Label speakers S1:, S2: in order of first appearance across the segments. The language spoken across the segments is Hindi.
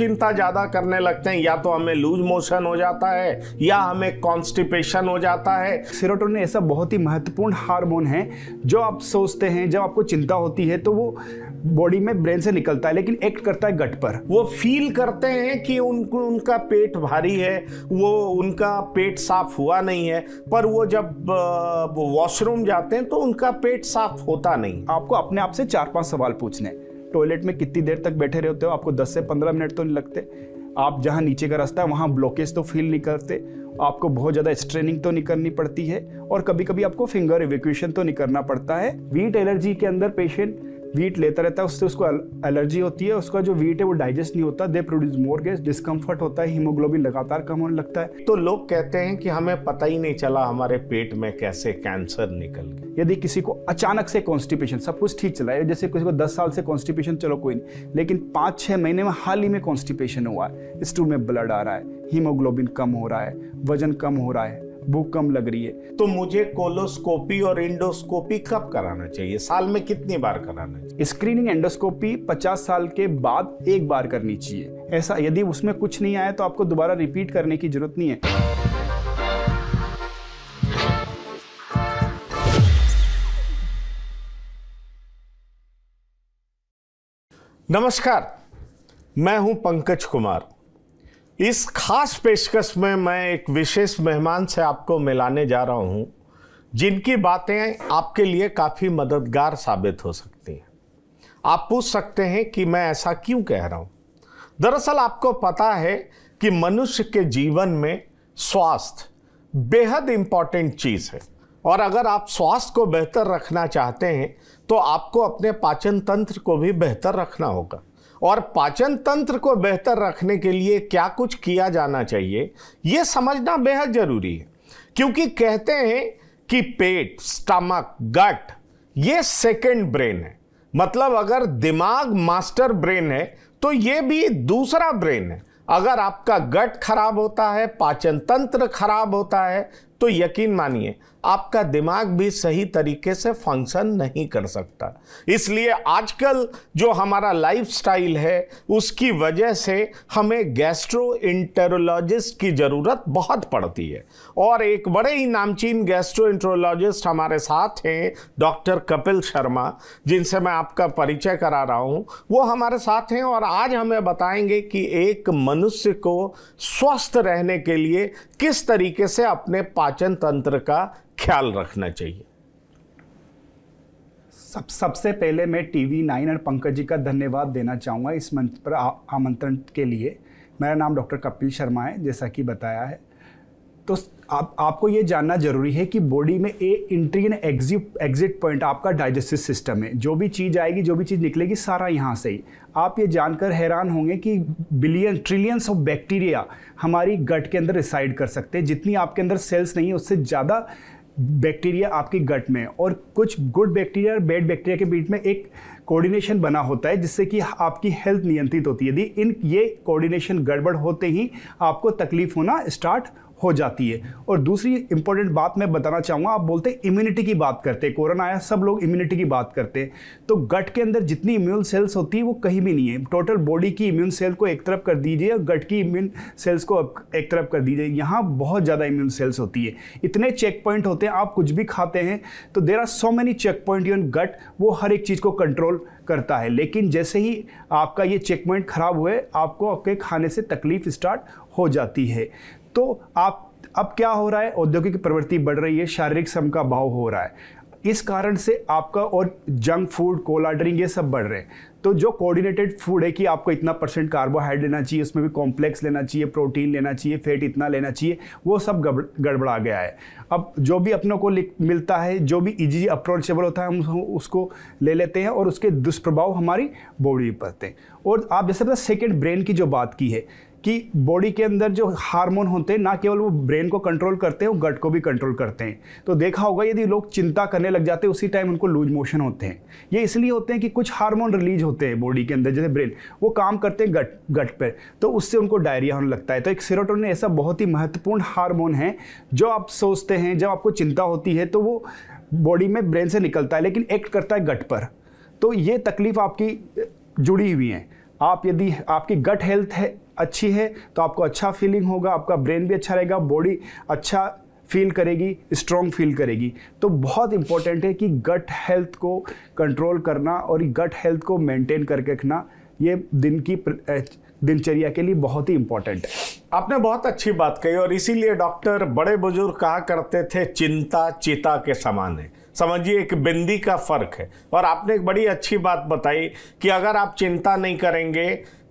S1: चिंता ज़्यादा करने लगते हैं या तो हमें लूज मोशन हो जाता है या हमें कॉन्स्टिपेशन हो जाता है सिरोटोन ऐसा बहुत ही महत्वपूर्ण हार्मोन है जो आप सोचते हैं जब आपको चिंता होती है तो वो बॉडी में ब्रेन से निकलता है लेकिन एक्ट करता है गट पर वो फील करते हैं कि उनको उनका पेट भारी है वो उनका पेट साफ हुआ नहीं है पर वो जब वॉशरूम जाते हैं तो उनका पेट साफ होता नहीं आपको अपने आप से चार पांच सवाल पूछने टॉयलेट में कितनी देर तक बैठे रहते हो आपको 10 से 15 मिनट तो नहीं लगते आप जहाँ नीचे का रास्ता है वहाँ ब्लॉकेज तो फील नहीं करते आपको बहुत ज़्यादा स्ट्रेनिंग तो नहीं करनी पड़ती है और कभी कभी आपको फिंगर इवेक्यूशन तो नहीं करना पड़ता है वीट एलर्जी के अंदर पेशेंट वीट लेता रहता है उससे उसको एलर्जी होती है उसका जो वीट है वो डाइजेस्ट नहीं होता they produce more gas discomfort होता है हीमोग्लोबिन लगातार कम होने लगता है तो लोग कहते हैं कि हमें पता ही नहीं चला हमारे पेट में कैसे कैंसर निकल गया यदि किसी को अचानक से कॉन्स्टिपेशन सब कुछ ठीक चला है जैसे किसी को दस साल से कॉन्स्टिपेशन चलो कोई नहीं लेकिन पाँच छः महीने में हाल ही में कॉन्स्टिपेशन हुआ है स्टूल में ब्लड आ रहा है हीमोग्लोबिन कम हो रहा है वजन कम हो रहा है भूख कम लग रही है तो मुझे कोलोस्कोपी और इंडोस्कोपी कब कराना चाहिए साल में कितनी बार कराना चाहिए स्क्रीनिंग एंडोस्कोपी 50 साल के बाद एक बार करनी चाहिए ऐसा यदि उसमें कुछ नहीं आया तो आपको दोबारा रिपीट करने की जरूरत नहीं है
S2: नमस्कार मैं हूं पंकज कुमार इस खास पेशकश में मैं एक विशेष मेहमान से आपको मिलाने जा रहा हूं जिनकी बातें आपके लिए काफ़ी मददगार साबित हो सकती हैं आप पूछ सकते हैं कि मैं ऐसा क्यों कह रहा हूं दरअसल आपको पता है कि मनुष्य के जीवन में स्वास्थ्य बेहद इम्पॉर्टेंट चीज़ है और अगर आप स्वास्थ्य को बेहतर रखना चाहते हैं तो आपको अपने पाचन तंत्र को भी बेहतर रखना होगा और पाचन तंत्र को बेहतर रखने के लिए क्या कुछ किया जाना चाहिए यह समझना बेहद ज़रूरी है क्योंकि कहते हैं कि पेट स्टमक गट ये सेकेंड ब्रेन है मतलब अगर दिमाग मास्टर ब्रेन है तो ये भी दूसरा ब्रेन है अगर आपका गट खराब होता है पाचन तंत्र खराब होता है तो यकीन मानिए आपका दिमाग भी सही तरीके से फंक्शन नहीं कर सकता इसलिए आजकल जो हमारा लाइफस्टाइल है उसकी वजह से हमें गैस्ट्रो इंटरोलॉजिस्ट की ज़रूरत बहुत पड़ती है और एक बड़े ही नामचीन गैस्ट्रो इंटरोलॉजिस्ट हमारे साथ हैं डॉक्टर कपिल शर्मा जिनसे मैं आपका परिचय करा रहा हूँ वो हमारे साथ हैं और आज हमें बताएंगे कि एक मनुष्य को स्वस्थ रहने के लिए किस तरीके से अपने
S1: पाचन तंत्र का
S2: ख्याल रखना चाहिए
S1: सब सबसे पहले मैं टीवी नाइन और पंकज जी का धन्यवाद देना चाहूँगा इस मंच पर आमंत्रण के लिए मेरा नाम डॉक्टर कपिल शर्मा है जैसा कि बताया है तो आप आपको ये जानना जरूरी है कि बॉडी में a entry and exit exit point आपका डाइजेस्टिव सिस्टम है जो भी चीज़ आएगी जो भी चीज़ निकलेगी सारा यहाँ से ही आप ये जानकर हैरान होंगे कि बिलियन ट्रिलियंस ऑफ बैक्टीरिया हमारी गट के अंदर रिसाइड कर सकते हैं जितनी आपके अंदर सेल्स नहीं है उससे ज़्यादा बैक्टीरिया आपकी गट में और कुछ गुड बैक्टीरिया और बैड बैक्टीरिया के बीच में एक कोऑर्डिनेशन बना होता है जिससे कि आपकी हेल्थ नियंत्रित होती है यदि इन ये कोऑर्डिनेशन गड़बड़ होते ही आपको तकलीफ होना स्टार्ट हो जाती है और दूसरी इंपॉर्टेंट बात मैं बताना चाहूँगा आप बोलते हैं इम्यूनिटी की बात करते हैं कोरोना आया सब लोग इम्यूनिटी की बात करते हैं तो गट के अंदर जितनी इम्यून सेल्स होती है वो कहीं भी नहीं है टोटल बॉडी की इम्यून सेल को एक तरफ कर दीजिए और गट की इम्यून सेल्स को एक तरफ कर दीजिए यहाँ बहुत ज़्यादा इम्यून सेल्स होती है इतने चेक पॉइंट होते हैं आप कुछ भी खाते हैं तो there are so many check point in gut वो हर एक चीज़ को कंट्रोल करता है लेकिन जैसे ही आपका ये चेक पॉइंट ख़राब हुए आपको आपके खाने से तकलीफ स्टार्ट हो जाती है तो आप अब क्या हो रहा है औद्योगिक प्रवृत्ति बढ़ रही है शारीरिक श्रम का भाव हो रहा है इस कारण से आपका और जंक फूड कोला ड्रिंक ये सब बढ़ रहे हैं तो जो कोऑर्डिनेटेड फूड है कि आपको इतना परसेंट कार्बोहाइड्रेट लेना चाहिए उसमें भी कॉम्प्लेक्स लेना चाहिए प्रोटीन लेना चाहिए फैट इतना लेना चाहिए वो सब गड़बड़ा गया है अब जो भी अपनों को मिलता है जो भी इजी अप्रोचेबल होता है हम उसको ले लेते हैं और उसके दुष्प्रभाव हमारी बॉडी पर पड़ते हैं और आप जैसे पता सेकेंड ब्रेन की जो बात की है कि बॉडी के अंदर जो हार्मोन होते हैं ना केवल वो ब्रेन को कंट्रोल करते हैं वो गट को भी कंट्रोल करते हैं तो देखा होगा यदि लोग चिंता करने लग जाते हैं उसी टाइम उनको लूज मोशन होते हैं ये इसलिए होते हैं कि कुछ हार्मोन रिलीज होते हैं बॉडी के अंदर जैसे ब्रेन वो काम करते हैं गट गट पर तो उससे उनको डायरिया होने लगता है तो एक सीरोटोन ऐसा बहुत ही महत्वपूर्ण हारमोन है जो आप सोचते हैं जब आपको चिंता होती है तो वो बॉडी में ब्रेन से निकलता है लेकिन एक्ट करता है गट पर तो ये तकलीफ आपकी जुड़ी हुई है आप यदि आपकी गट हेल्थ है अच्छी है तो आपको अच्छा फीलिंग होगा आपका ब्रेन भी अच्छा रहेगा बॉडी अच्छा फील करेगी स्ट्रॉन्ग फील करेगी तो बहुत इंपॉर्टेंट है कि गट हेल्थ को कंट्रोल करना और गट हेल्थ को मेंटेन करके रखना ये दिन की दिनचर्या के लिए बहुत ही इंपॉर्टेंट है
S2: आपने बहुत अच्छी बात कही और इसीलिए डॉक्टर बड़े बुजुर्ग कहा करते थे चिंता चिता के समान है समझिए एक बिंदी का फर्क है और आपने एक बड़ी अच्छी बात बताई कि अगर आप चिंता नहीं करेंगे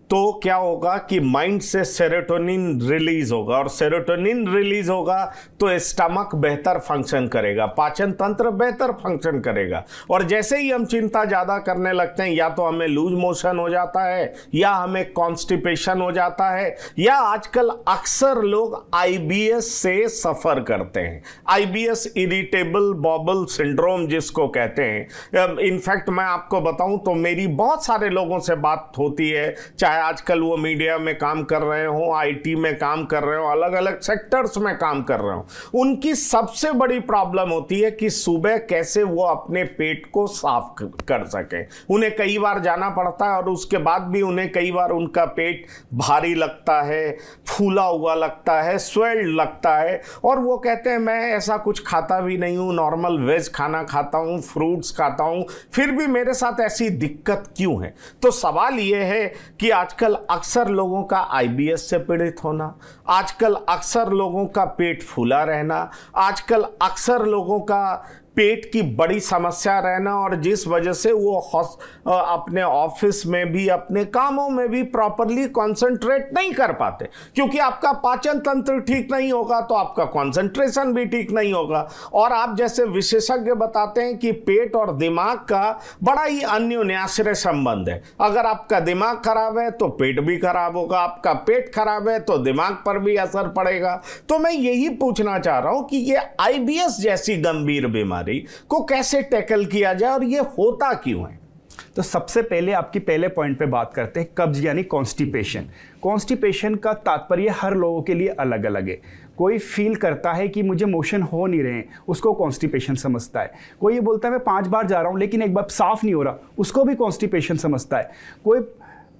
S2: तो क्या होगा कि माइंड से सेरोटोनिन रिलीज होगा और सेरोटोनिन रिलीज होगा तो स्टमक बेहतर फंक्शन करेगा पाचन तंत्र बेहतर फंक्शन करेगा और जैसे ही हम चिंता ज़्यादा करने लगते हैं या तो हमें लूज मोशन हो जाता है या हमें कॉन्स्टिपेशन हो जाता है या आजकल अक्सर लोग आईबीएस से सफ़र करते हैं आईबीएस इरिटेबल बॉबल सिंड्रोम जिसको कहते हैं इनफैक्ट मैं आपको बताऊं तो मेरी बहुत सारे लोगों से बात होती है चाहे चाहे आजकल वो मीडिया में काम कर रहे हो आईटी में काम कर रहे हो अलग अलग सेक्टर्स में काम कर रहे हो उनकी सबसे बड़ी प्रॉब्लम होती है कि सुबह कैसे वो अपने पेट को साफ कर सकें उन्हें कई बार जाना पड़ता है और उसके बाद भी उन्हें कई बार उनका पेट भारी लगता है फूला हुआ लगता है स्वेल्ड लगता है और वो कहते हैं मैं ऐसा कुछ खाता भी नहीं हूँ नॉर्मल वेज खाना खाता हूँ फ्रूट्स खाता हूँ फिर भी मेरे साथ ऐसी दिक्कत क्यों है तो सवाल ये है कि आज आजकल अक्सर लोगों का आईबीएस से पीड़ित होना आजकल अक्सर लोगों का पेट फूला रहना आजकल अक्सर लोगों का पेट की बड़ी समस्या रहना और जिस वजह से वो अपने ऑफिस में भी अपने कामों में भी प्रॉपरली कंसंट्रेट नहीं कर पाते क्योंकि आपका पाचन तंत्र ठीक नहीं होगा तो आपका कंसंट्रेशन भी ठीक नहीं होगा और आप जैसे विशेषज्ञ बताते हैं कि पेट और दिमाग का बड़ा ही अन्योन्याश्रय संबंध है अगर आपका दिमाग खराब है तो पेट भी खराब होगा आपका पेट खराब है तो दिमाग पर भी असर पड़ेगा तो मैं यही पूछना चाह रहा हूं कि ये
S1: आई जैसी गंभीर बीमारी बीमारी को कैसे टैकल किया जाए और ये होता क्यों है तो सबसे पहले आपकी पहले पॉइंट पे बात करते हैं कब्ज यानी कॉन्स्टिपेशन कॉन्स्टिपेशन का तात्पर्य हर लोगों के लिए अलग अलग है कोई फील करता है कि मुझे मोशन हो नहीं रहे उसको कॉन्स्टिपेशन समझता है कोई ये बोलता है मैं पांच बार जा रहा हूँ लेकिन एक बार साफ नहीं हो रहा उसको भी कॉन्स्टिपेशन समझता है कोई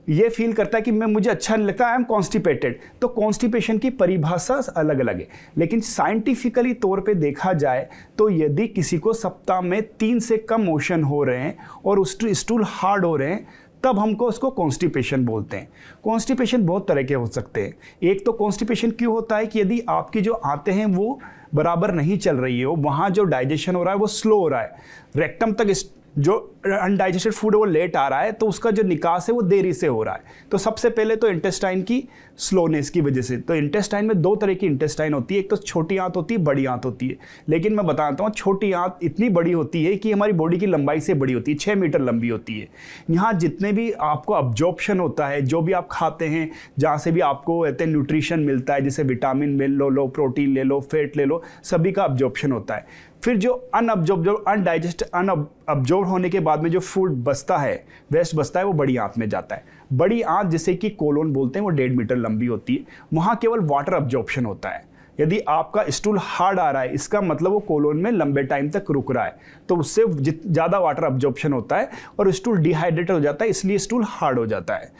S1: ये फील करता है कि मैं मुझे अच्छा नहीं लगता आई एम कॉन्स्टिपेटेड तो कॉन्स्टिपेशन की परिभाषा अलग अलग है लेकिन साइंटिफिकली तौर पे देखा जाए तो यदि किसी को सप्ताह में तीन से कम मोशन हो रहे हैं और उस स्टूल हार्ड हो रहे हैं तब हमको उसको कॉन्स्टिपेशन बोलते हैं कॉन्स्टिपेशन बहुत तरह के हो सकते हैं एक तो कॉन्स्टिपेशन क्यों होता है कि यदि आपकी जो आते हैं वो बराबर नहीं चल रही है वहाँ जो डाइजेशन हो रहा है वो स्लो हो रहा है रेक्टम तक जो अनडाइजेस्टेड फूड है वो लेट आ रहा है तो उसका जो निकास है वो देरी से हो रहा है तो सबसे पहले तो इंटेस्टाइन की स्लोनेस की वजह से तो इंटेस्टाइन में दो तरह की इंटेस्टाइन होती है एक तो छोटी आंत होती है बड़ी आंत होती है लेकिन मैं बताता हूँ छोटी आंत इतनी बड़ी होती है कि हमारी बॉडी की लंबाई से बड़ी होती है छः मीटर लंबी होती है यहाँ जितने भी आपको अब्जॉर्प्शन होता है जो भी आप खाते हैं जहाँ से भी आपको कहते हैं न्यूट्रिशन मिलता है जैसे विटामिन ले लो लो प्रोटीन ले लो फैट ले लो सभी का अब्जॉर्प्शन होता है फिर जो अनअब्जॉर्ब अनडाइजेस्ट अनअब्जॉर्ब होने के बाद में जो फूड बचता है वेस्ट बचता है वो बड़ी आंत में जाता है बड़ी आंत जिसे कि कोलोन बोलते हैं वो डेढ़ मीटर लंबी होती है वहाँ केवल वाटर अब्जॉर्प्शन होता है यदि आपका स्टूल हार्ड आ रहा है इसका मतलब वो कोलोन में लंबे टाइम तक रुक रहा है तो उससे ज़्यादा वाटर अब्जॉर्प्शन होता है और स्टूल डिहाइड्रेटेड हो जाता है इसलिए स्टूल हार्ड हो जाता है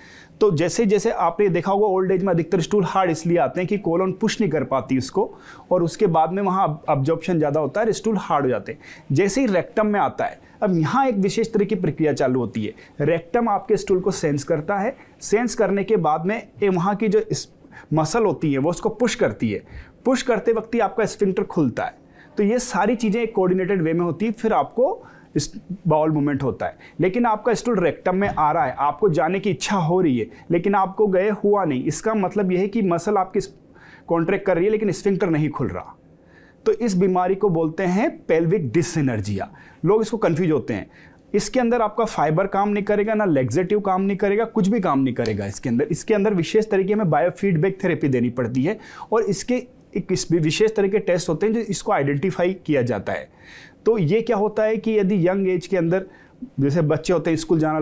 S1: तो जैसे जैसे आपने देखा होगा ओल्ड एज में अधिकतर स्टूल हार्ड इसलिए आते हैं कि कोलोन पुश नहीं कर पाती उसको और उसके बाद में वहाँ ऑब्जॉर्प्शन ज़्यादा होता है स्टूल हार्ड हो जाते हैं जैसे ही रेक्टम में आता है अब यहाँ एक विशेष तरह की प्रक्रिया चालू होती है रेक्टम आपके स्टूल को सेंस करता है सेंस करने के बाद में वहाँ की जो मसल होती है वो उसको पुश करती है पुश करते वक्त ही आपका स्पिंक्टर खुलता है तो ये सारी चीज़ें एक कोऑर्डिनेटेड वे में होती है फिर आपको बाउल मूवमेंट होता है लेकिन आपका स्टूल रेक्टम में आ रहा है आपको जाने की इच्छा हो रही है लेकिन आपको गए हुआ नहीं इसका मतलब यह है कि मसल आपकी कॉन्ट्रैक्ट कर रही है लेकिन स्फिंक्टर नहीं खुल रहा तो इस बीमारी को बोलते हैं पेल्विक डिसनर्जिया लोग इसको कन्फ्यूज होते हैं इसके अंदर आपका फाइबर काम नहीं करेगा ना लेग्जेटिव काम नहीं करेगा कुछ भी काम नहीं करेगा इसके अंदर इसके अंदर विशेष तरीके में बायोफीडबैक थेरेपी देनी पड़ती है और इसके एक विशेष तरह के टेस्ट होते हैं जो इसको आइडेंटिफाई किया जाता है तो ये क्या होता है कि यदि यंग एज के अंदर जैसे बच्चे होते हैं स्कूल जाना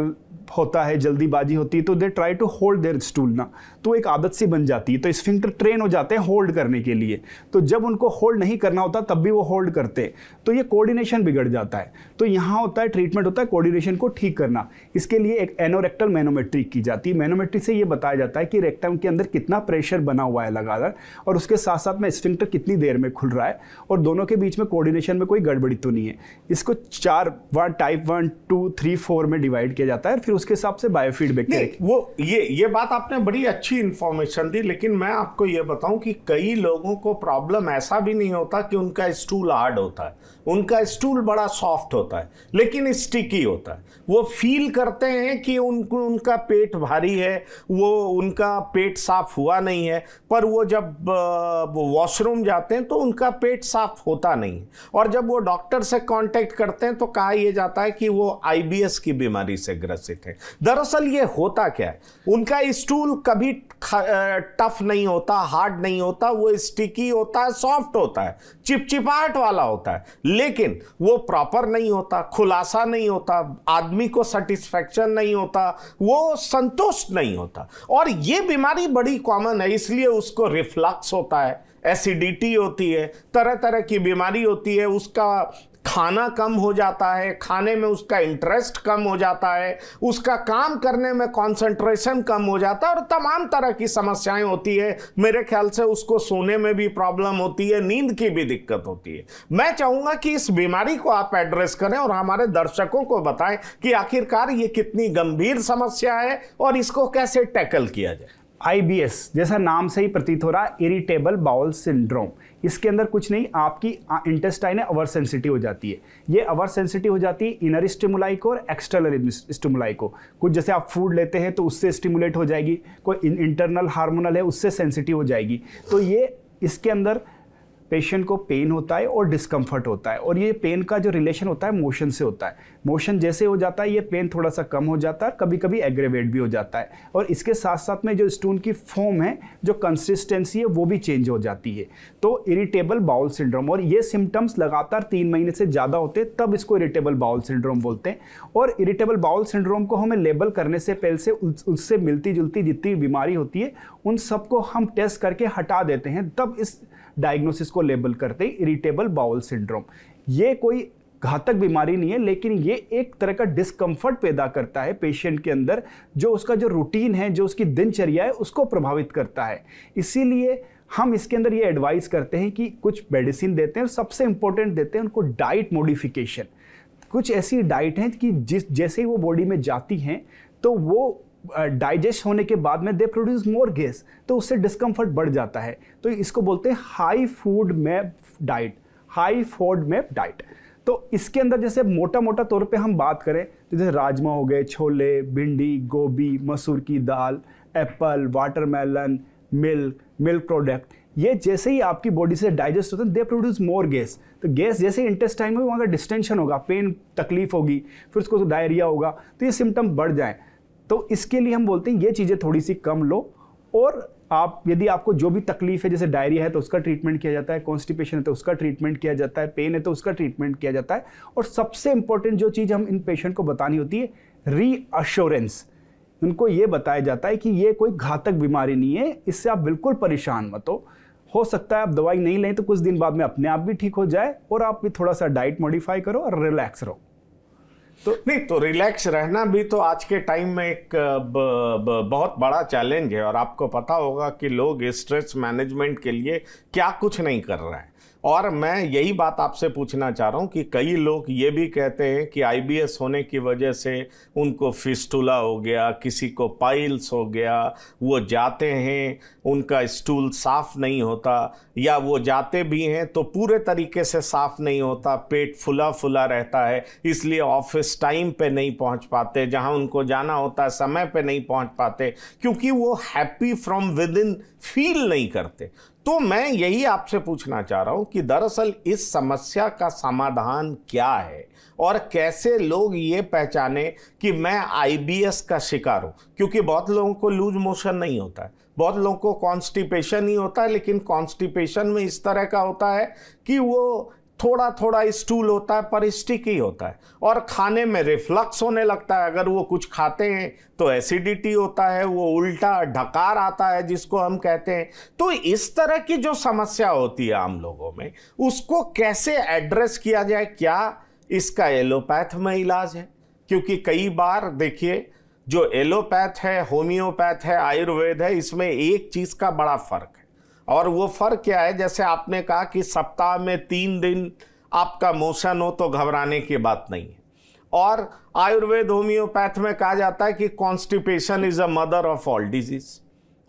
S1: होता है जल्दीबाजी होती है तो they try to hold their stool ना तो एक आदत सी बन जाती है तो स्फिंक्टर ट्रेन हो जाते हैं होल्ड करने के लिए तो जब उनको होल्ड नहीं करना होता तब भी वो होल्ड करते तो ये कोऑर्डिनेशन बिगड़ जाता है तो यहाँ होता है ट्रीटमेंट होता है कोऑर्डिनेशन को ठीक करना इसके लिए एक एनोरेक्टल मैनोमेट्रिक की जाती है मैनोमेट्रिक से ये बताया जाता है कि रेक्टम के अंदर कितना प्रेशर बना हुआ है लगातार और उसके साथ साथ में स्फिंक्टर कितनी देर में खुल रहा है और दोनों के बीच में कोऑर्डिनेशन में कोई गड़बड़ी तो नहीं है इसको चार one type one two three four में डिवाइड किया जाता है फिर उसके हिसाब से बायोफीडबैक वो ये ये बात आपने बड़ी अच्छी
S2: इन्फॉर्मेशन दी लेकिन मैं आपको ये बताऊं कि कई लोगों को प्रॉब्लम ऐसा भी नहीं होता कि उनका स्टूल हार्ड होता है उनका स्टूल बड़ा सॉफ्ट होता है लेकिन स्टिकी होता है वो फील करते हैं कि उनको उनका पेट भारी है वो उनका पेट साफ हुआ नहीं है पर वो जब वॉशरूम जाते हैं तो उनका पेट साफ होता नहीं है और जब वो डॉक्टर से कांटेक्ट करते हैं तो कहा यह जाता है कि वो आईबीएस की बीमारी से ग्रसित है थे दरअसल ये होता क्या है उनका स्टूल कभी टफ नहीं होता हार्ड नहीं होता वो स्टिकी होता है सॉफ्ट होता है चिपचिपाहट वाला होता है लेकिन वो प्रॉपर नहीं होता खुलासा नहीं होता आदमी को सेटिस्फैक्शन नहीं होता वो संतुष्ट नहीं होता और ये बीमारी बड़ी कॉमन है इसलिए उसको रिफ्लक्स होता है एसिडिटी होती है तरह तरह की बीमारी होती है उसका खाना कम हो जाता है खाने में उसका इंटरेस्ट कम हो जाता है उसका काम करने में कंसंट्रेशन कम हो जाता है और तमाम तरह की समस्याएं होती है मेरे ख्याल से उसको सोने में भी प्रॉब्लम होती है नींद की भी दिक्कत होती है मैं चाहूँगा कि इस बीमारी को आप एड्रेस करें और हमारे दर्शकों को बताएं कि
S1: आखिरकार ये कितनी गंभीर समस्या है और इसको कैसे टैकल किया जाए आई जैसा नाम से ही प्रतीत हो रहा है इरिटेबल बाउल सिंड्रोम इसके अंदर कुछ नहीं आपकी इंटेस्टाइन है अवर सेंसिटिव हो जाती है ये अवर सेंसिटिव हो जाती है इनर स्टिमुलाई को और एक्सटर्नल स्टिमुलाई को कुछ जैसे आप फूड लेते हैं तो उससे स्टिमुलेट हो जाएगी कोई इंटरनल हार्मोनल है उससे सेंसिटिव हो जाएगी तो ये इसके अंदर पेशेंट को पेन होता है और डिस्कम्फर्ट होता है और ये पेन का जो रिलेशन होता है मोशन से होता है मोशन जैसे हो जाता है ये पेन थोड़ा सा कम हो जाता है कभी कभी एग्रेवेट भी हो जाता है और इसके साथ साथ में जो स्टोन की फॉर्म है जो कंसिस्टेंसी है वो भी चेंज हो जाती है तो इरिटेबल बाउल सिंड्रोम और ये सिम्टम्स लगातार तीन महीने से ज़्यादा होते हैं तब इसको इरिटेबल बाउल सिंड्रोम बोलते हैं और इरिटेबल बाउल सिंड्रोम को हमें लेबल करने से पहले से उससे मिलती जुलती जितनी बीमारी होती है उन सबको हम टेस्ट करके हटा देते हैं तब इस डायग्नोसिस को लेबल करते हैं इरिटेबल बाउल सिंड्रोम ये कोई घातक बीमारी नहीं है लेकिन ये एक तरह का डिस्कम्फर्ट पैदा करता है पेशेंट के अंदर जो उसका जो रूटीन है जो उसकी दिनचर्या है उसको प्रभावित करता है इसीलिए हम इसके अंदर ये एडवाइस करते हैं कि कुछ मेडिसिन देते हैं और सबसे इम्पोर्टेंट देते हैं उनको डाइट मोडिफिकेशन कुछ ऐसी डाइट हैं कि जिस जैसे ही वो बॉडी में जाती हैं तो वो डाइजेस्ट होने के बाद में दे प्रोड्यूस मोर गैस तो उससे डिस्कम्फर्ट बढ़ जाता है तो इसको बोलते हैं high food map diet high food map diet तो इसके अंदर जैसे मोटा मोटा तौर पे हम बात करें तो जैसे राजमा हो गए छोले भिंडी गोभी मसूर की दाल apple watermelon milk milk product ये जैसे ही आपकी बॉडी से डाइजेस्ट होते हैं दे प्रोड्यूस मोर गैस तो गैस जैसे इंटेस्टाइन में वहाँ का डिस्टेंशन होगा पेन तकलीफ होगी फिर उसको तो डायरिया होगा तो ये सिम्टम बढ़ जाएँ तो इसके लिए हम बोलते हैं ये चीज़ें थोड़ी सी कम लो और आप यदि आपको जो भी तकलीफ है जैसे डायरिया है तो उसका ट्रीटमेंट किया जाता है कॉन्स्टिपेशन है तो उसका ट्रीटमेंट किया जाता है पेन है तो उसका ट्रीटमेंट किया जाता है और सबसे इंपॉर्टेंट जो चीज़ हम इन पेशेंट को बतानी होती है रीअश्योरेंस उनको ये बताया जाता है कि ये कोई घातक बीमारी नहीं है इससे आप बिल्कुल परेशान मत हो हो सकता है आप दवाई नहीं लें तो कुछ दिन बाद में अपने आप भी ठीक हो जाए और आप भी थोड़ा सा डाइट मॉडिफाई करो और रिलैक्स रहो
S2: तो नहीं तो रिलैक्स रहना भी तो आज के टाइम में एक ब, ब, बहुत बड़ा चैलेंज है और आपको पता होगा कि लोग स्ट्रेस मैनेजमेंट के लिए क्या कुछ नहीं कर रहे हैं और मैं यही बात आपसे पूछना चाह रहा हूँ कि कई लोग ये भी कहते हैं कि आईबीएस होने की वजह से उनको फिस्टूला हो गया किसी को पाइल्स हो गया वो जाते हैं उनका स्टूल साफ़ नहीं होता या वो जाते भी हैं तो पूरे तरीके से साफ़ नहीं होता पेट फुला फुला रहता है इसलिए ऑफिस टाइम पे नहीं पहुंच पाते जहां उनको जाना होता है समय पे नहीं पहुंच पाते क्योंकि वो happy from within feel नहीं करते तो मैं यही आपसे पूछना चाह रहा हूं कि दरअसल इस समस्या का समाधान क्या है और कैसे लोग ये पहचाने कि मैं आईबीएस का शिकार हूं क्योंकि बहुत लोगों को लूज मोशन नहीं होता है बहुत लोगों को कॉन्स्टिपेशन ही होता है लेकिन कॉन्स्टिपेशन में इस तरह का होता है कि वो थोड़ा थोड़ा स्टूल होता है पर स्टिकी होता है और खाने में रिफ्लक्स होने लगता है अगर वो कुछ खाते हैं तो एसिडिटी होता है वो उल्टा ढकार आता है जिसको हम कहते हैं तो इस तरह की जो समस्या होती है आम लोगों में उसको कैसे एड्रेस किया जाए क्या इसका एलोपैथ में इलाज है क्योंकि कई बार देखिए जो एलोपैथ है होम्योपैथ है आयुर्वेद है इसमें एक चीज़ का बड़ा फर्क और वो फ़र्क क्या है जैसे आपने कहा कि सप्ताह में तीन दिन आपका मोशन हो तो घबराने की बात नहीं है और आयुर्वेद होम्योपैथ में कहा जाता है कि constipation is a mother of all diseases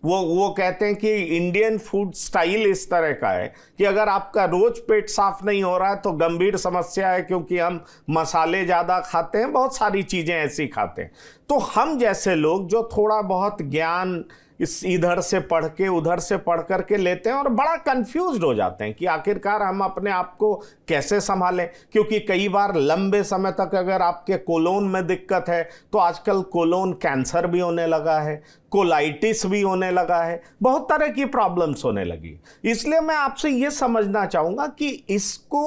S2: वो वो कहते हैं कि इंडियन फूड स्टाइल इस तरह का है कि अगर आपका रोज पेट साफ नहीं हो रहा है तो गंभीर समस्या है क्योंकि हम मसाले ज़्यादा खाते हैं बहुत सारी चीज़ें ऐसी खाते हैं तो हम जैसे लोग जो थोड़ा बहुत ज्ञान इस इधर से पढ़ के उधर से पढ़ कर के लेते हैं और बड़ा कंफ्यूज हो जाते हैं कि आखिरकार हम अपने आप को कैसे संभालें क्योंकि कई बार लंबे समय तक अगर आपके कोलोन में दिक्कत है तो आजकल कोलोन कैंसर भी होने लगा है कोलाइटिस भी होने लगा है बहुत तरह की प्रॉब्लम्स होने लगी इसलिए मैं आपसे ये समझना चाहूँगा कि इसको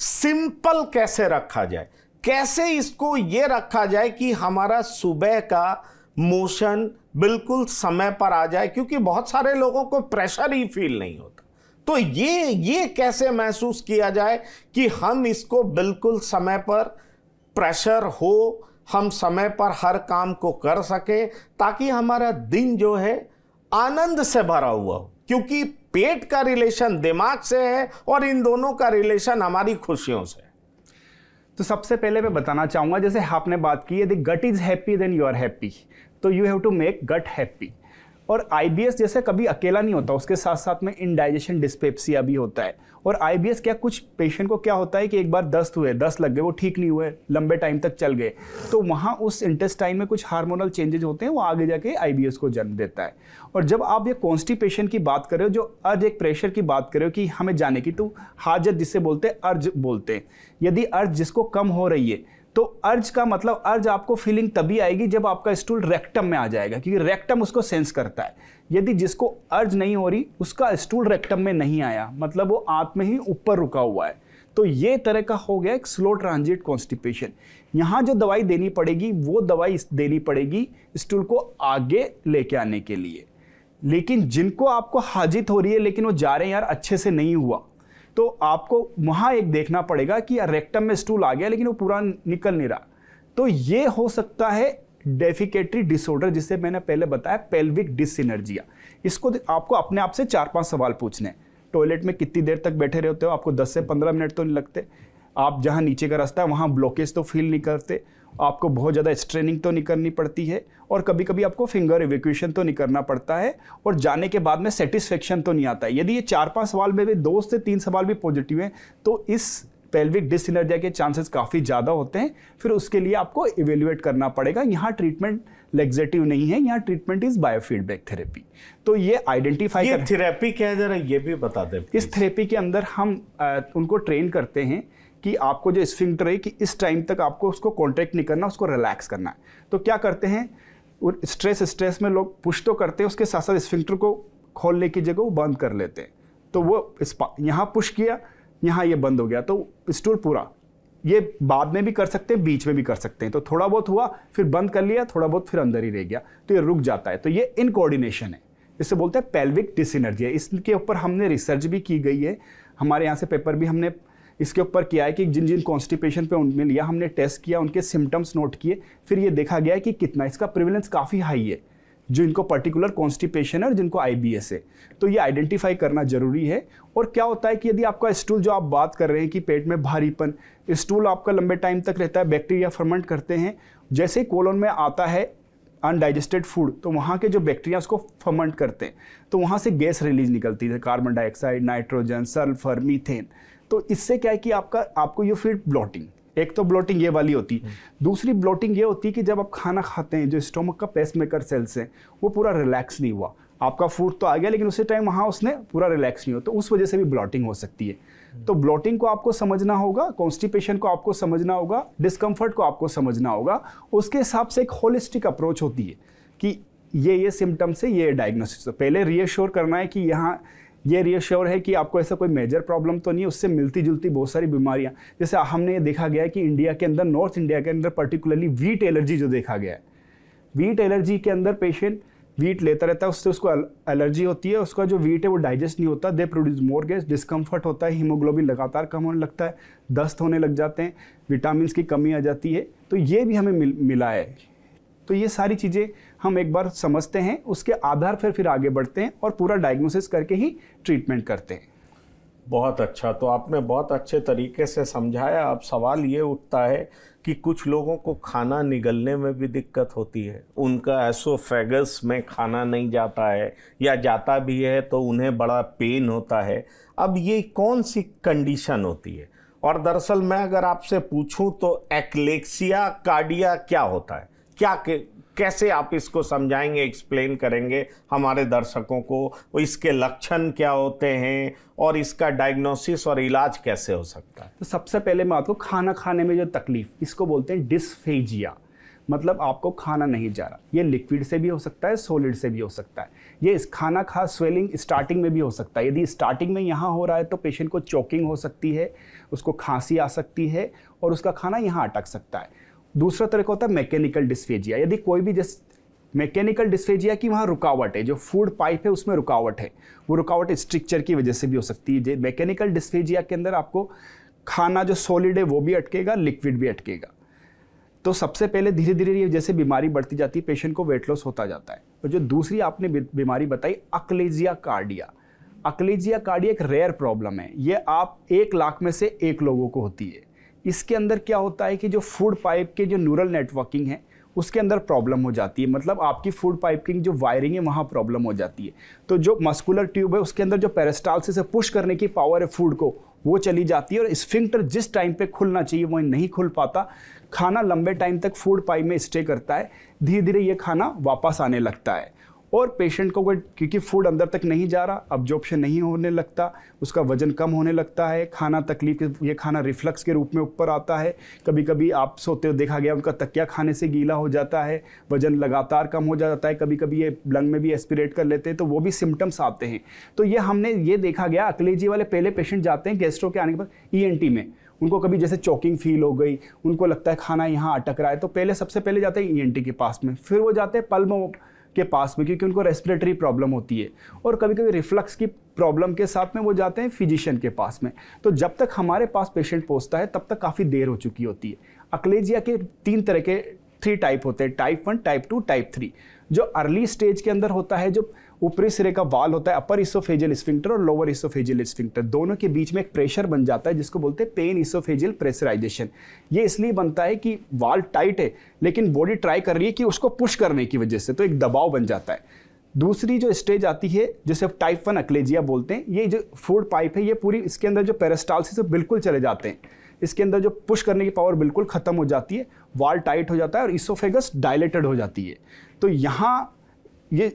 S2: सिंपल कैसे रखा जाए कैसे इसको ये रखा जाए कि हमारा सुबह का मोशन बिल्कुल समय पर आ जाए क्योंकि बहुत सारे लोगों को प्रेशर ही फील नहीं होता तो ये ये कैसे महसूस किया जाए कि हम इसको बिल्कुल समय पर प्रेशर हो हम समय पर हर काम को कर सकें ताकि हमारा दिन जो है आनंद से भरा हुआ हो क्योंकि पेट का रिलेशन दिमाग से है और इन दोनों का रिलेशन
S1: हमारी खुशियों से है तो सबसे पहले मैं बताना चाहूंगा जैसे आपने बात की यदि gut is happy then you are happy तो you have to make gut happy और आई जैसे कभी अकेला नहीं होता उसके साथ साथ में इनडाइजेशन डिस्पेप्सिया भी होता है और आई क्या कुछ पेशेंट को क्या होता है कि एक बार दस्त हुए दस्त लग गए वो ठीक नहीं हुए लंबे टाइम तक चल गए तो वहाँ उस इंटेस्टाइन में कुछ हार्मोनल चेंजेज होते हैं वो आगे जाके आई को जन्म देता है और जब आप ये कॉन्स्टिपेशन की बात कर रहे हो जो अर्ज एक प्रेशर की बात कर रहे हो कि हमें जाने की तो हाजत जिसे बोलते हैं अर्ज बोलते हैं यदि अर्ज जिसको कम हो रही है तो अर्ज का मतलब अर्ज आपको फीलिंग तभी आएगी जब आपका स्टूल रेक्टम में आ जाएगा क्योंकि रेक्टम उसको सेंस करता है यदि जिसको अर्ज नहीं हो रही उसका स्टूल रेक्टम में नहीं आया मतलब वो आप में ही ऊपर रुका हुआ है तो ये तरह का हो गया एक स्लो ट्रांजिट कॉन्स्टिपेशन यहाँ जो दवाई देनी पड़ेगी वो दवाई देनी पड़ेगी स्टूल को आगे लेके आने के लिए लेकिन जिनको आपको हाजित हो रही है लेकिन वो जा रहे हैं यार अच्छे से नहीं हुआ तो आपको वहाँ एक देखना पड़ेगा कि रेक्टम में स्टूल आ गया लेकिन वो पूरा निकल नहीं रहा तो ये हो सकता है डेफिकेटरी डिसऑर्डर जिसे मैंने पहले बताया पेल्विक डिसनर्जिया इसको आपको अपने आप से चार पांच सवाल पूछने टॉयलेट में कितनी देर तक बैठे रहते हो आपको 10 से 15 मिनट तो नहीं लगते आप जहाँ नीचे का रास्ता है वहाँ ब्लॉकेज तो फील नहीं करते आपको बहुत ज़्यादा स्ट्रेनिंग तो नहीं करनी पड़ती है और कभी कभी आपको फिंगर इवेक्यूशन तो नहीं करना पड़ता है और जाने के बाद में सेटिस्फेक्शन तो नहीं आता है यदि ये चार पांच सवाल में भी दो से तीन सवाल भी पॉजिटिव हैं तो इस पेल्विक डिसनर्जिया के चांसेस काफ़ी ज़्यादा होते हैं फिर उसके लिए आपको इवेल्युएट करना पड़ेगा यहाँ ट्रीटमेंट लेग्जेटिव नहीं है यहाँ ट्रीटमेंट इज बायोफीडबैक थेरेपी तो ये आइडेंटिफाई ये थेरेपी क्या है जरा ये भी बता दें इस थेरेपी के अंदर हम आ, उनको ट्रेन करते हैं कि आपको जो स्फिंक्टर है कि इस टाइम तक आपको उसको कॉन्ट्रैक्ट नहीं करना उसको रिलैक्स करना है तो क्या करते हैं स्ट्रेस स्ट्रेस में लोग पुश तो करते हैं उसके साथ साथ स्फिंक्टर को खोलने की जगह वो बंद कर लेते हैं तो वो यहाँ पुश किया यहाँ ये बंद हो गया तो स्टूल पूरा ये बाद में भी कर सकते हैं बीच में भी कर सकते हैं तो थोड़ा बहुत हुआ फिर बंद कर लिया थोड़ा बहुत फिर अंदर ही रह गया तो ये रुक जाता है तो ये इनकोऑर्डिनेशन है इसे बोलते हैं पेल्विक डिसनर्जी है इसके ऊपर हमने रिसर्च भी की गई है हमारे यहाँ से पेपर भी हमने इसके ऊपर किया है कि जिन जिन कॉन्स्टिपेशन पे उनमें लिया हमने टेस्ट किया उनके सिम्टम्स नोट किए फिर ये देखा गया है कि कितना इसका प्रिविलेंस काफ़ी हाई है जो इनको पर्टिकुलर कॉन्स्टिपेशन है और जिनको आई है तो ये आइडेंटिफाई करना जरूरी है और क्या होता है कि यदि आपका स्टूल जो आप बात कर रहे हैं कि पेट में भारीपन स्टूल आपका लंबे टाइम तक रहता है बैक्टीरिया फर्मेंट करते हैं जैसे कोलोन में आता है अनडाइजेस्टेड फूड तो वहाँ के जो बैक्टीरिया उसको फर्मेंट करते हैं तो वहाँ से गैस रिलीज निकलती है carbon dioxide nitrogen sulphur methane तो इससे क्या है कि आपका आपको ये फिर ब्लॉटिंग एक तो ब्लॉटिंग ये वाली होती है हम्म। दूसरी ब्लॉटिंग ये होती है कि जब आप खाना खाते हैं जो स्टोमक का मेकर सेल्स हैं वो पूरा रिलैक्स नहीं हुआ आपका फूड तो आ गया लेकिन उसी टाइम वहाँ उसने पूरा रिलैक्स नहीं हो तो उस वजह से भी ब्लॉटिंग हो सकती है हम्म। तो ब्लॉटिंग को आपको समझना होगा कॉन्स्टिपेशन को आपको समझना होगा डिस्कम्फर्ट को आपको समझना होगा उसके हिसाब से एक होलिस्टिक अप्रोच होती है कि ये ये सिम्टम्स है ये डायग्नोसिस तो पहले रीएश्योर करना है कि यहाँ ये रियश्योर है कि आपको ऐसा कोई मेजर प्रॉब्लम तो नहीं है उससे मिलती जुलती बहुत सारी बीमारियाँ जैसे हमने ये देखा गया है कि इंडिया के अंदर नॉर्थ इंडिया के अंदर पर्टिकुलरली वीट एलर्जी जो देखा गया है वीट एलर्जी के अंदर पेशेंट वीट लेता रहता है उससे उसको एलर्जी होती है उसका जो वीट है वो डाइजेस्ट नहीं होता they produce more gas discomfort होता है हीमोग्लोबिन लगातार कम होने लगता है दस्त होने लग जाते हैं विटामिन की कमी आ जाती है तो ये भी हमें मिल, मिला है तो ये सारी चीज़ें हम एक बार समझते हैं उसके आधार पर फिर आगे बढ़ते हैं और पूरा डायग्नोसिस करके ही ट्रीटमेंट करते हैं बहुत अच्छा तो आपने बहुत अच्छे
S2: तरीके से समझाया अब सवाल ये उठता है कि कुछ लोगों को खाना निगलने में भी दिक्कत होती है उनका एसोफेगस में खाना नहीं जाता है या जाता भी है तो उन्हें बड़ा पेन होता है अब ये कौन सी कंडीशन होती है और दरअसल मैं अगर आपसे पूछूं तो एक्लेक्सिया कार्डिया क्या होता है क्या के कैसे आप इसको समझाएंगे एक्सप्लेन करेंगे हमारे दर्शकों को
S1: इसके लक्षण क्या होते हैं और इसका डायग्नोसिस और इलाज कैसे हो सकता है तो सबसे पहले मैं आपको खाना खाने में जो तकलीफ इसको बोलते हैं डिसफेजिया मतलब आपको खाना नहीं जा रहा ये लिक्विड से भी हो सकता है सॉलिड से भी हो सकता है ये इस खाना खा स्वेलिंग स्टार्टिंग में भी हो सकता है यदि स्टार्टिंग में यहाँ हो रहा है तो पेशेंट को चौकिंग हो सकती है उसको खांसी आ सकती है और उसका खाना यहाँ अटक सकता है दूसरा तरीका होता है मैकेनिकल डिस्फेजिया यदि कोई भी जिस मैकेनिकल डिस्फेजिया की वहाँ रुकावट है जो फूड पाइप है उसमें रुकावट है वो रुकावट स्ट्रिक्चर की वजह से भी हो सकती है मैकेनिकल डिस्फेजिया के अंदर आपको खाना जो सॉलिड है वो भी अटकेगा लिक्विड भी अटकेगा तो सबसे पहले धीरे धीरे ये जैसे बीमारी बढ़ती जाती है पेशेंट को वेट लॉस होता जाता है और जो दूसरी आपने बीमारी बताई अक्लेजिया कार्डिया अक्लेजिया कार्डिया एक रेयर प्रॉब्लम है ये आप एक लाख में से एक लोगों को होती है इसके अंदर क्या होता है कि जो फूड पाइप के जो न्यूरल नेटवर्किंग है उसके अंदर प्रॉब्लम हो जाती है मतलब आपकी फूड पाइप की जो वायरिंग है वहाँ प्रॉब्लम हो जाती है तो जो मस्कुलर ट्यूब है उसके अंदर जो पेरेस्टाल से पुश करने की पावर है फूड को वो चली जाती है और स्फिंक्टर जिस टाइम पे खुलना चाहिए वो नहीं खुल पाता खाना लंबे टाइम तक फूड पाइप में स्टे करता है धीरे धीरे ये खाना वापस आने लगता है और पेशेंट को कोई क्योंकि फूड अंदर तक नहीं जा रहा अब्जॉर्प्शन नहीं होने लगता उसका वजन कम होने लगता है खाना तकलीफ ये खाना रिफ्लक्स के रूप में ऊपर आता है कभी कभी आप सोते हो देखा गया उनका तकिया खाने से गीला हो जाता है वजन लगातार कम हो जाता है कभी कभी ये लंग में भी एस्पिरेट कर लेते हैं तो वो भी सिम्टम्स आते हैं तो ये हमने ये देखा गया अकलेजी वाले पहले पेशेंट जाते हैं गेस्ट्रो के आने के बाद ई e में उनको कभी जैसे चौकिंग फील हो गई उनको लगता है खाना यहाँ अटक रहा है तो पहले सबसे पहले जाते हैं ई e के पास में फिर वो जाते हैं पल्मो के पास में क्योंकि उनको रेस्पिरेटरी प्रॉब्लम होती है और कभी कभी रिफ्लक्स की प्रॉब्लम के साथ में वो जाते हैं फिजिशियन के पास में तो जब तक हमारे पास पेशेंट पहुँचता है तब तक काफ़ी देर हो चुकी होती है अकलेजिया के तीन तरह के थ्री टाइप होते हैं type one type two type three जो अर्ली स्टेज के अंदर होता है जो ऊपरी सिरे का वाल होता है अपर इसोफेजियल स्फिंक्टर और लोअर इसोफेजियल स्फिंक्टर दोनों के बीच में एक प्रेशर बन जाता है जिसको बोलते हैं पेन इसोफेजियल प्रेशराइजेशन ये इसलिए बनता है कि वाल टाइट है लेकिन बॉडी ट्राई कर रही है कि उसको पुश करने की वजह से तो एक दबाव बन जाता है दूसरी जो स्टेज आती है जिसे आप टाइप वन अक्लेजिया बोलते हैं ये जो फूड पाइप है ये पूरी इसके अंदर जो पेरेस्टालसिस है बिल्कुल चले जाते हैं इसके अंदर जो पुश करने की पावर बिल्कुल ख़त्म हो जाती है वाल टाइट हो जाता है और इसोफेगस डायलेटेड हो जाती है तो यहाँ ये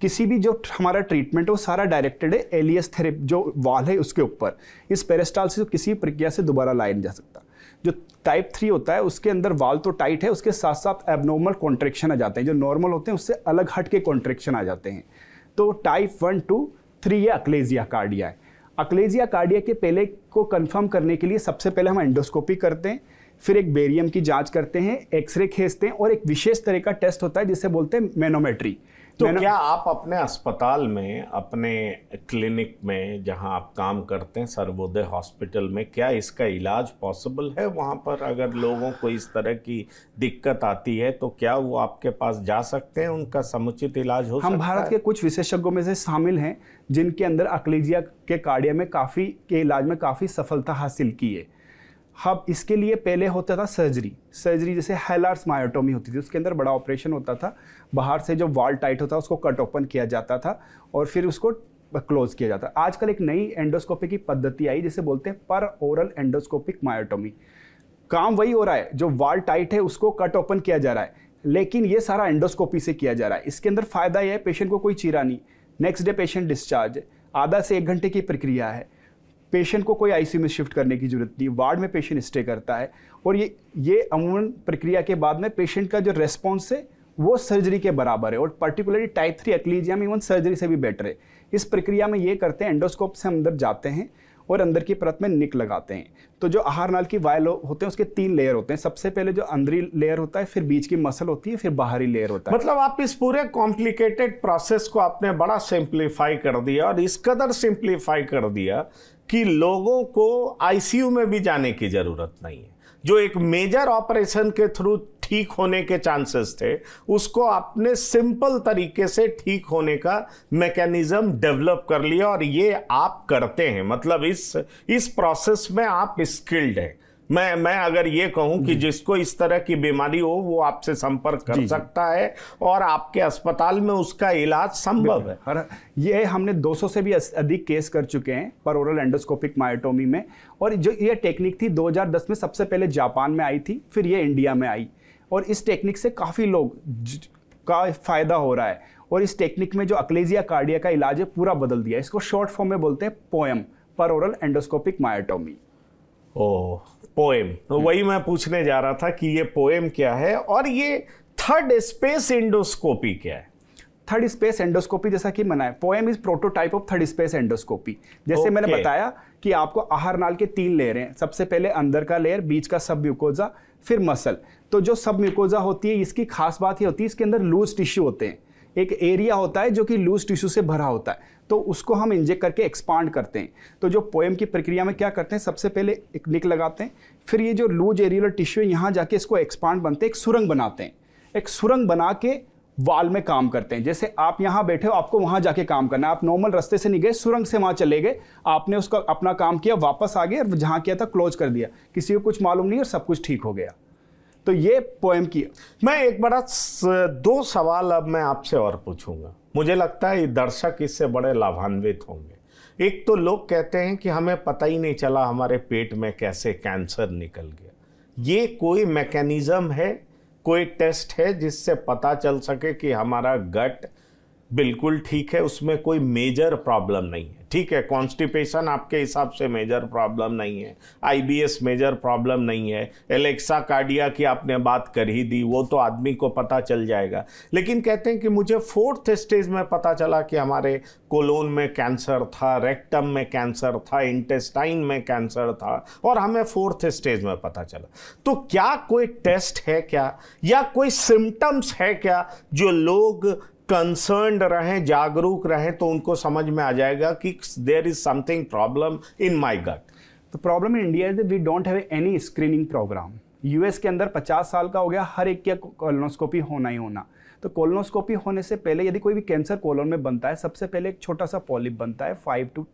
S1: किसी भी जो हमारा ट्रीटमेंट है वो सारा डायरेक्टेड है एलियस थेरेपी जो वाल है उसके ऊपर इस पेरेस्टाल से किसी प्रक्रिया से दोबारा लाया नहीं जा सकता जो टाइप थ्री होता है उसके अंदर वाल तो टाइट है उसके साथ साथ एबनॉर्मल कॉन्ट्रेक्शन आ जाते हैं जो नॉर्मल होते हैं उससे अलग हट के कॉन्ट्रेक्शन आ जाते हैं तो टाइप वन टू थ्री है अक्लेजिया कार्डिया है अक्लेजिया कार्डिया के पहले को कंफर्म करने के लिए सबसे पहले हम एंडोस्कोपी करते हैं फिर एक बेरियम की जांच करते हैं एक्सरे खींचते हैं और एक विशेष तरह का टेस्ट होता है जिसे बोलते हैं मेनोमेट्री तो मेनो... क्या आप अपने अस्पताल में अपने
S2: क्लिनिक में जहां आप काम करते हैं सर्वोदय हॉस्पिटल में क्या इसका इलाज पॉसिबल है वहां पर अगर लोगों को इस तरह की दिक्कत आती है तो क्या वो
S1: आपके पास जा सकते हैं उनका समुचित इलाज हो हम सकता भारत है? के कुछ विशेषज्ञों में से शामिल हैं जिनके अंदर अकलीजिया के कार्डिया में काफ़ी के इलाज में काफ़ी सफलता हासिल की है हम इसके लिए पहले होता था सर्जरी सर्जरी जैसे हेलार्स मायोटोमी होती थी उसके अंदर बड़ा ऑपरेशन होता था बाहर से जो वाल टाइट होता उसको कट ओपन किया जाता था और फिर उसको क्लोज किया जाता आजकल एक नई एंडोस्कोपी की पद्धति आई जिसे बोलते हैं पर ओरल एंडोस्कोपिक मायोटोमी काम वही हो रहा है जो वाल टाइट है उसको कट ओपन किया जा रहा है लेकिन ये सारा एंडोस्कोपी से किया जा रहा है इसके अंदर फायदा यह है पेशेंट को कोई चीरा नहीं नेक्स्ट डे पेशेंट डिस्चार्ज है आधा से एक घंटे की प्रक्रिया है पेशेंट को कोई आईसीयू में शिफ्ट करने की जरूरत नहीं वार्ड में पेशेंट स्टे करता है और ये ये अमूमन प्रक्रिया के बाद में पेशेंट का जो रेस्पॉन्स है वो सर्जरी के बराबर है और पर्टिकुलरली टाइप थ्री एक्लीजिया में इवन सर्जरी से भी बेटर है इस प्रक्रिया में ये करते हैं एंडोस्कोप से हम अंदर जाते हैं और अंदर की परत में निक लगाते हैं तो जो आहार नाल की वायल होते हैं उसके तीन लेयर होते हैं सबसे पहले जो अंदरी लेयर होता है फिर बीच की मसल होती है फिर बाहरी लेयर होता है मतलब आप इस पूरे कॉम्प्लिकेटेड प्रोसेस को आपने बड़ा सिंप्लीफाई कर
S2: दिया और इस कदर सिंप्लीफाई कर दिया कि लोगों को आईसीयू में भी जाने की ज़रूरत नहीं है जो एक मेजर ऑपरेशन के थ्रू ठीक होने के चांसेस थे उसको आपने सिंपल तरीके से ठीक होने का मैकेनिज्म डेवलप कर लिया और ये आप करते हैं मतलब इस इस प्रोसेस में आप स्किल्ड हैं मैं मैं अगर ये कहूं कि जिसको इस तरह की बीमारी हो वो आपसे संपर्क कर
S1: सकता है और आपके अस्पताल में उसका इलाज संभव है और ये हमने 200 से भी अधिक केस कर चुके हैं पर ओरल एंडोस्कोपिक मायोटोमी में और जो ये टेक्निक थी 2010 में सबसे पहले जापान में आई थी फिर ये इंडिया में आई और इस टेक्निक से काफ़ी लोग का फ़ायदा हो रहा है और इस टेक्निक में जो अक्लेजिया कार्डिया का इलाज है पूरा बदल दिया इसको शॉर्ट फॉर्म में बोलते हैं पोएम पर oral endoscopic myotomy O POEM तो हम्म। वही मैं पूछने जा रहा था कि ये पोएम क्या है और ये थर्ड स्पेस एंडोस्कोपी क्या है थर्ड स्पेस एंडोस्कोपी जैसा कि है POEM is prototype of third space endoscopy जैसे okay. मैंने बताया कि आपको आहार नाल के तीन लेयर हैं सबसे पहले अंदर का लेयर बीच का सब फिर मसल तो जो सब म्यूकोजा होती है इसकी खास बात ये होती है इसके अंदर लूज टिश्यू होते हैं एक एरिया होता है जो कि लूज टिश्यू से भरा होता है तो उसको हम इंजेक्ट करके एक्सपांड करते हैं तो जो पोएम की प्रक्रिया में क्या करते हैं सबसे पहले एक निक लगाते हैं फिर ये जो लूज एरियल टिश्यू है यहाँ जाके इसको एक्सपांड बनते हैं एक सुरंग बनाते हैं एक सुरंग बना के वाल में काम करते हैं जैसे आप यहाँ बैठे हो आपको वहाँ जाके काम करना है आप नॉर्मल रास्ते से नहीं गए सुरंग से वहाँ चले गए आपने उसका अपना काम किया वापस आ गए और जहाँ किया था क्लोज कर दिया किसी को कुछ मालूम नहीं और सब कुछ ठीक हो गया तो ये पोएम की मैं एक बड़ा
S2: दो सवाल अब मैं आपसे और पूछूंगा मुझे लगता है दर्शक इससे बड़े लाभान्वित होंगे एक तो लोग कहते हैं कि हमें पता ही नहीं चला हमारे पेट में कैसे कैंसर निकल गया ये कोई मैकेनिज़्म है कोई टेस्ट है जिससे पता चल सके कि हमारा गट बिल्कुल ठीक है उसमें कोई मेजर प्रॉब्लम नहीं है ठीक है कॉन्स्टिपेशन आपके हिसाब से मेजर प्रॉब्लम नहीं है आईबीएस मेजर प्रॉब्लम नहीं है एलेक्सा कार्डिया की आपने बात कर ही दी वो तो आदमी को पता चल जाएगा लेकिन कहते हैं कि मुझे फोर्थ स्टेज में पता चला कि हमारे कोलोन में कैंसर था रेक्टम में कैंसर था इंटेस्टाइन में कैंसर था और हमें फोर्थ स्टेज में पता चला तो क्या कोई टेस्ट है क्या या कोई सिम्टम्स है क्या जो लोग कंसर्न रहें जागरूक रहें तो उनको समझ में आ
S1: जाएगा कि there is something problem in my gut the problem in India is we don't have any screening programme US के अंदर 50 साल का हो गया हर एक की कोलोनोस्कोपी होना ही होना तो कोलोनोस्कोपी होने से पहले यदि कोई भी कैंसर कोलोन में बनता है सबसे पहले एक छोटा सा पॉलिप बनता है फाइव टू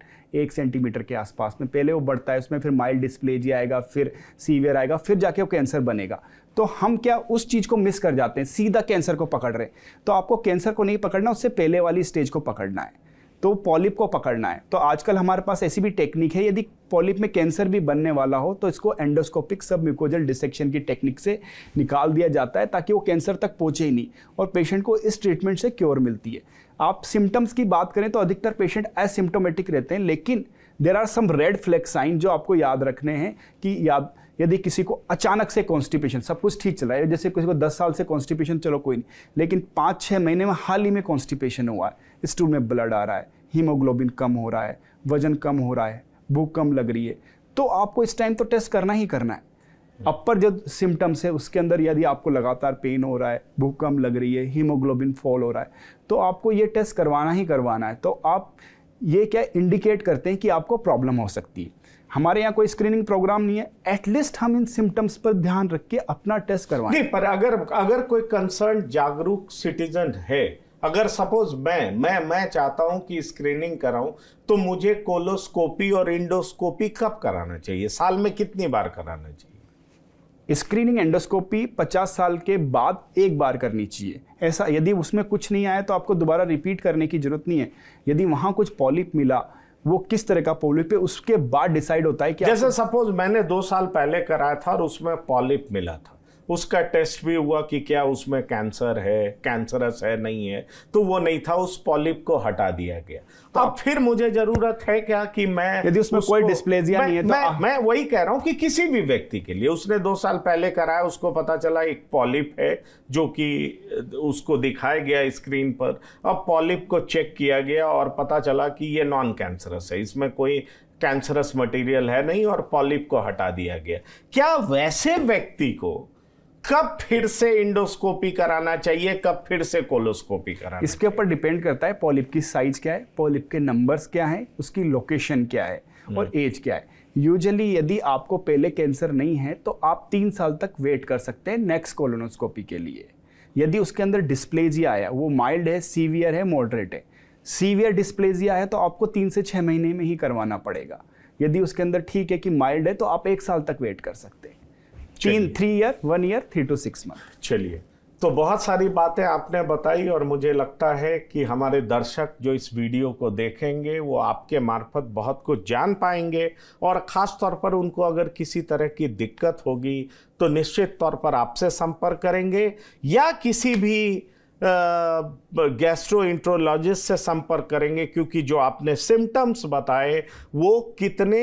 S1: एक सेंटीमीटर के आसपास में पहले वो बढ़ता है उसमें फिर माइल्ड डिस्प्लेजिया आएगा फिर सीवियर आएगा फिर जाके वो कैंसर बनेगा तो हम क्या उस चीज़ को मिस कर जाते हैं सीधा कैंसर को पकड़ रहे हैं तो आपको कैंसर को नहीं पकड़ना उससे पहले वाली स्टेज को पकड़ना है तो पॉलिप को पकड़ना है तो आजकल हमारे पास ऐसी भी टेक्निक है यदि पॉलिप में कैंसर भी बनने वाला हो तो इसको एंडोस्कोपिक सब म्यूकोजल डिसेक्शन की टेक्निक से निकाल दिया जाता है ताकि वो कैंसर तक पहुँचे ही नहीं और पेशेंट को इस ट्रीटमेंट से क्योर मिलती है आप सिम्टम्स की बात करें तो अधिकतर पेशेंट एसिम्टोमेटिक रहते हैं लेकिन there are some red flag sign जो आपको याद रखने हैं कि याद यदि किसी को अचानक से कॉन्स्टिपेशन सब कुछ ठीक चला है जैसे किसी को 10 साल से कॉन्स्टिपेशन चलो कोई नहीं लेकिन पाँच छः महीने में हाल ही में कॉन्स्टिपेशन हुआ है स्टूल में ब्लड आ रहा है हीमोग्लोबिन कम हो रहा है वजन कम हो रहा है भूख कम लग रही है तो आपको इस टाइम तो टेस्ट करना ही करना है अपर जो सिम्टम्स है उसके अंदर यदि आपको लगातार पेन हो रहा है भूख कम लग रही है हीमोग्लोबिन फॉल हो रहा है तो आपको ये टेस्ट करवाना ही करवाना है तो आप ये क्या इंडिकेट करते हैं कि आपको प्रॉब्लम हो सकती है हमारे यहाँ कोई स्क्रीनिंग प्रोग्राम नहीं है एटलीस्ट हम इन सिम्टम्स पर ध्यान रख के अपना टेस्ट करवाएं नहीं पर अगर अगर कोई कंसर्न
S2: जागरूक सिटीजन है अगर सपोज मैं मैं मैं चाहता हूं कि स्क्रीनिंग कराऊं तो मुझे कोलोस्कोपी और इंडोस्कोपी कब कराना चाहिए साल में कितनी बार
S1: कराना चाहिए स्क्रीनिंग एंडोस्कोपी 50 साल के बाद एक बार करनी चाहिए ऐसा यदि उसमें कुछ नहीं आया तो आपको दोबारा रिपीट करने की ज़रूरत नहीं है यदि वहाँ कुछ पॉलिप मिला वो किस तरह का पॉलिप है उसके बाद डिसाइड होता है कि जैसे सपोज मैंने दो साल
S2: पहले कराया था और उसमें पॉलिप मिला था उसका टेस्ट भी हुआ कि क्या उसमें कैंसर है कैंसरस है नहीं है तो वो नहीं था उस पॉलिप को हटा दिया गया तो अब फिर मुझे जरूरत है क्या कि मैं यदि उसमें कोई डिस्प्लेजिया नहीं है तो मैं, आ... मैं वही कह रहा हूँ कि किसी भी व्यक्ति के लिए उसने दो साल पहले कराया उसको पता चला एक पॉलिप है जो कि उसको दिखाया गया स्क्रीन पर अब पॉलिप को चेक किया गया और पता चला कि ये नॉन कैंसरस है इसमें कोई कैंसरस मटेरियल है नहीं और पॉलिप को हटा दिया गया क्या वैसे व्यक्ति को कब फिर से इंडोस्कोपी कराना चाहिए कब फिर से कोलोस्कोपी कराना
S1: इसके ऊपर डिपेंड करता है पॉलिप की साइज क्या है पॉलिप के नंबर्स क्या है उसकी हम्म। लोकेशन क्या है और एज क्या है यूजली यदि आपको पहले कैंसर नहीं है तो आप तीन साल तक वेट कर सकते हैं नेक्स्ट कोलोनोस्कोपी के लिए यदि उसके अंदर डिस्प्लेजिया आया वो माइल्ड है सीवियर है मॉडरेट है सीवियर डिस्प्लेजिया है तो आपको तीन से छः महीने में ही करवाना पड़ेगा यदि उसके अंदर ठीक है कि माइल्ड है तो आप एक साल तक वेट कर सकते हैं तीन three year one year three to six month चलिए तो बहुत सारी
S2: बातें आपने बताई और मुझे लगता है कि हमारे दर्शक जो इस वीडियो को देखेंगे वो आपके मार्फत बहुत कुछ जान पाएंगे और ख़ास तौर पर उनको अगर किसी तरह की दिक्कत होगी तो निश्चित तौर पर आपसे संपर्क करेंगे या किसी भी आ, गैस्ट्रोइंट्रोलॉजिस्ट से संपर्क करेंगे क्योंकि जो आपने सिम्टम्स बताए वो कितने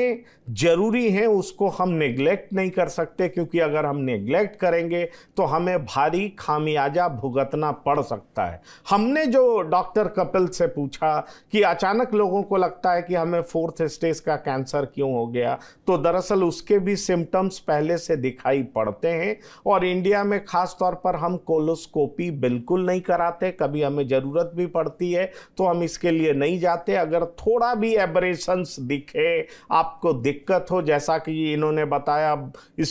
S2: ज़रूरी हैं उसको हम नेग्लेक्ट नहीं कर सकते क्योंकि अगर हम नेग्लेक्ट करेंगे तो हमें भारी खामियाजा भुगतना पड़ सकता है हमने जो डॉक्टर कपिल से पूछा कि अचानक लोगों को लगता है कि हमें फोर्थ स्टेज का कैंसर क्यों हो गया तो दरअसल उसके भी सिम्टम्स पहले से दिखाई पड़ते हैं और इंडिया में ख़ास तौर पर हम कोलोस्कोपी बिल्कुल नहीं कराते कभी हमें हमें ज़रूरत भी पड़ती है तो हम इसके लिए नहीं जाते अगर थोड़ा भी एबरेशंस दिखे आपको दिक्कत हो जैसा कि इन्होंने बताया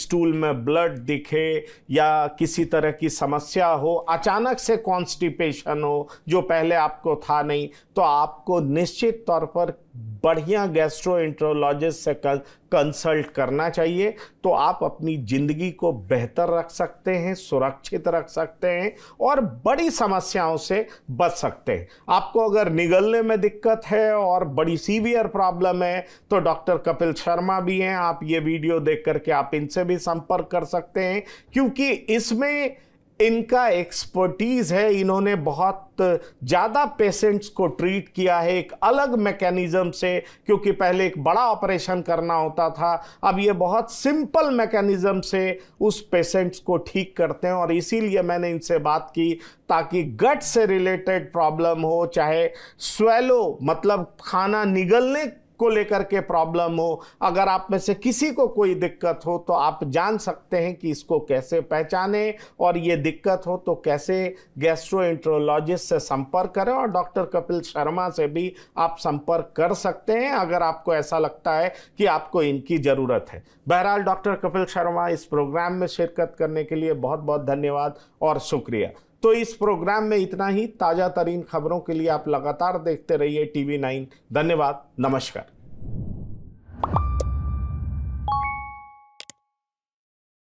S2: स्टूल में ब्लड दिखे या किसी तरह की समस्या हो अचानक से कॉन्स्टिपेशन हो जो पहले आपको था नहीं तो आपको निश्चित तौर पर बढ़िया गैस्ट्रोइंट्रोलॉजिस्ट से कंसल्ट करना चाहिए तो आप अपनी ज़िंदगी को बेहतर रख सकते हैं सुरक्षित रख सकते हैं और बड़ी समस्याओं से बच सकते हैं आपको अगर निगलने में दिक्कत है और बड़ी सीवियर प्रॉब्लम है तो डॉक्टर कपिल शर्मा भी हैं आप ये वीडियो देख करके आप इनसे भी संपर्क कर सकते हैं क्योंकि इसमें इनका एक्सपर्टीज है इन्होंने बहुत ज़्यादा पेशेंट्स को ट्रीट किया है एक अलग मैकेनिज्म से क्योंकि पहले एक बड़ा ऑपरेशन करना होता था अब ये बहुत सिंपल मैकेनिज्म से उस पेशेंट्स को ठीक करते हैं और इसीलिए मैंने इनसे बात की ताकि गट से रिलेटेड प्रॉब्लम हो चाहे स्वेलो मतलब खाना निगलने को लेकर के प्रॉब्लम हो अगर आप में से किसी को कोई दिक्कत हो तो आप जान सकते हैं कि इसको कैसे पहचाने और ये दिक्कत हो तो कैसे इंट्रोलॉजिस्ट से संपर्क करें और डॉक्टर कपिल शर्मा से भी आप संपर्क कर सकते हैं अगर आपको ऐसा लगता है कि आपको इनकी ज़रूरत है बहरहाल डॉक्टर कपिल शर्मा इस प्रोग्राम में शिरकत करने के लिए बहुत बहुत धन्यवाद और शुक्रिया तो इस प्रोग्राम में इतना ही ताज़ा तरीन खबरों के लिए आप लगातार देखते रहिए टीवी नाइन धन्यवाद
S1: नमस्कार